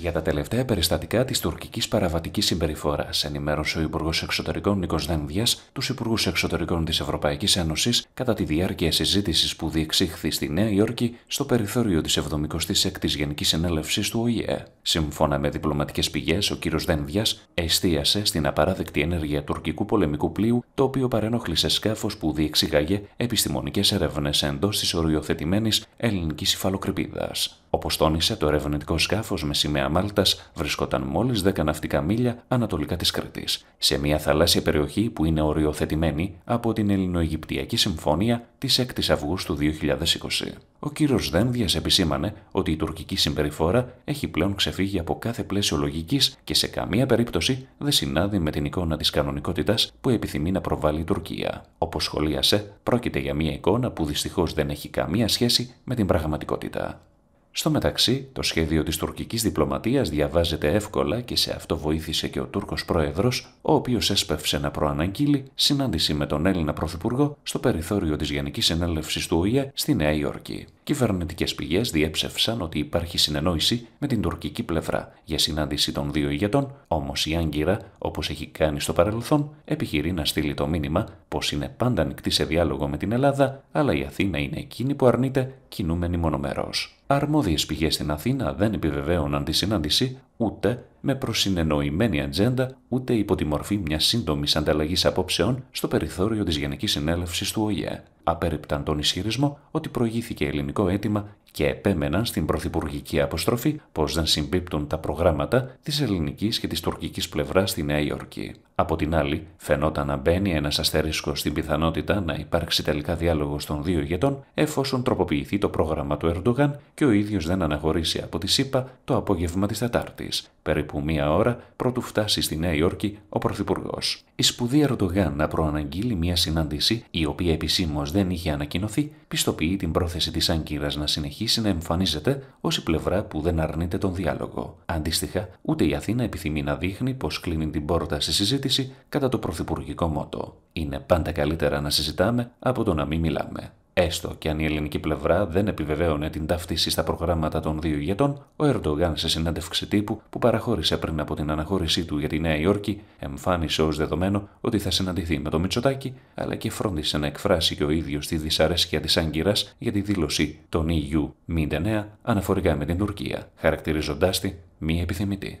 Για τα τελευταία περιστατικά της τουρκικής παραβατικής συμπεριφοράς, ενημέρωσε ο Υπουργός Εξωτερικών Νίκος Δένδια τους Υπουργούς Εξωτερικών της Ευρωπαϊκής Ένωσης κατά τη διάρκεια συζήτησης που διεξήχθη στη Νέα Υόρκη στο περιθώριο της 76η Γενικής Συνέλευσης του ΟΗΕ. Σύμφωνα με διπλωματικές πηγές, ο κ. Δένδια εστίασε στην απαράδεκτη ενέργεια τουρκικού πολεμικού πλοίου, το οποίο παρενόχλησε σκάφος που διεξήγαγε επιστημονικές έρευνες εντός της οριοθετημένης ελληνικής υφαλοκρηπίδας. Όπω τόνισε, το ερευνητικό σκάφος με σημαία Μάλτας βρισκόταν μόλις 10 ναυτικά μίλια ανατολικά της Κρήτης, σε μια θαλάσσια περιοχή που είναι οριοθετημένη από την Ελληνοαιγυπτιακή Συμφωνία της 6η Αυγούστου 2020. Ο κύριος Δένδιας επισήμανε ότι η τουρκική συμπεριφορά έχει πλέον ξεφύγει από κάθε πλαίσιο λογικής και σε καμία περίπτωση δεν συνάδει με την εικόνα της κανονικότητας που επιθυμεί να προβάλλει η Τουρκία. Όπως σχολίασε, πρόκειται για μια εικόνα που δυστυχώς δεν έχει καμία σχέση με την πραγματικότητα. Στο μεταξύ, το σχέδιο της τουρκικής διπλωματίας διαβάζεται εύκολα και σε αυτό βοήθησε και ο Τούρκος πρόεδρος, ο οποίος έσπευσε να προαναγγείλει συνάντηση με τον Έλληνα πρωθυπουργό στο περιθώριο της Γενικής Συνέλευσης του ΟΗΕ στη Νέα Υόρκη κυβερνητικές πηγές διέψευσαν ότι υπάρχει συνεννόηση με την τουρκική πλευρά για συνάντηση των δύο ηγετών, όμως η Άγκυρα, όπως έχει κάνει στο παρελθόν, επιχειρεί να στείλει το μήνυμα πως είναι πάντα ανοιχτή σε διάλογο με την Ελλάδα, αλλά η Αθήνα είναι εκείνη που αρνείται κινούμενη μονομερός. Αρμόδιες πηγές στην Αθήνα δεν επιβεβαίωναν τη συνάντηση, ούτε με προσυνεννοημένη ατζέντα, ούτε υπό τη μορφή μιας σύντομης ανταλλαγής απόψεων στο περιθώριο της Γενικής Συνέλευσης του ΟΗΕ. Απέριπταν τον ισχυρισμό ότι προηγήθηκε ελληνικό αίτημα και επέμεναν στην πρωθυπουργική αποστροφή πως δεν συμπίπτουν τα προγράμματα της ελληνικής και της τουρκικής πλευράς στη Νέα Υόρκη. Από την άλλη, φαινόταν να μπαίνει ένας αστερίσκο στην πιθανότητα να υπάρξει τελικά διάλογος των δύο ηγετών, εφόσον τροποποιηθεί το πρόγραμμα του Ερντογάν και ο ίδιος δεν αναχωρήσει από τη ΣΥΠΑ το απόγευμα της Τετάρτης, περίπου μία ώρα πρωτού φτάσει στη Νέα Υόρκη ο Πρωθυπουργός. Η σπουδή Ερντογάν να προαναγγείλει μία συνάντηση, η οποία επισήμως δεν είχε ανακοινωθεί, πιστοποιεί την πρόθεση της Άγκυρας να συνεχίσει να εμφανίζεται ως η πλευρά που δεν αρνείται τον διάλογο. Αντίστοιχα, ούτε η Αθήνα επιθυμεί να δείχνει πως κλείνει την πόρτα στη συζήτηση κατά το πρωθυπουργικό μότο. Είναι πάντα καλύτερα να συζητάμε από το να μην μιλάμε. Έστω και αν η ελληνική πλευρά δεν επιβεβαίωνε την ταύτιση στα προγράμματα των δύο ηγετών, ο Ερντογάν σε συνάντευξη τύπου που παραχώρησε πριν από την αναχώρησή του για τη Νέα Υόρκη, εμφάνισε ως δεδομένο ότι θα συναντηθεί με τον Μητσοτάκη, αλλά και φρόντισε να εκφράσει και ο ίδιος τη δυσαρέσκεια της Άγκυρας για τη δήλωση των EU-09 αναφορικά με την Τουρκία, χαρακτηρίζοντάς τη μη επιθυμητή.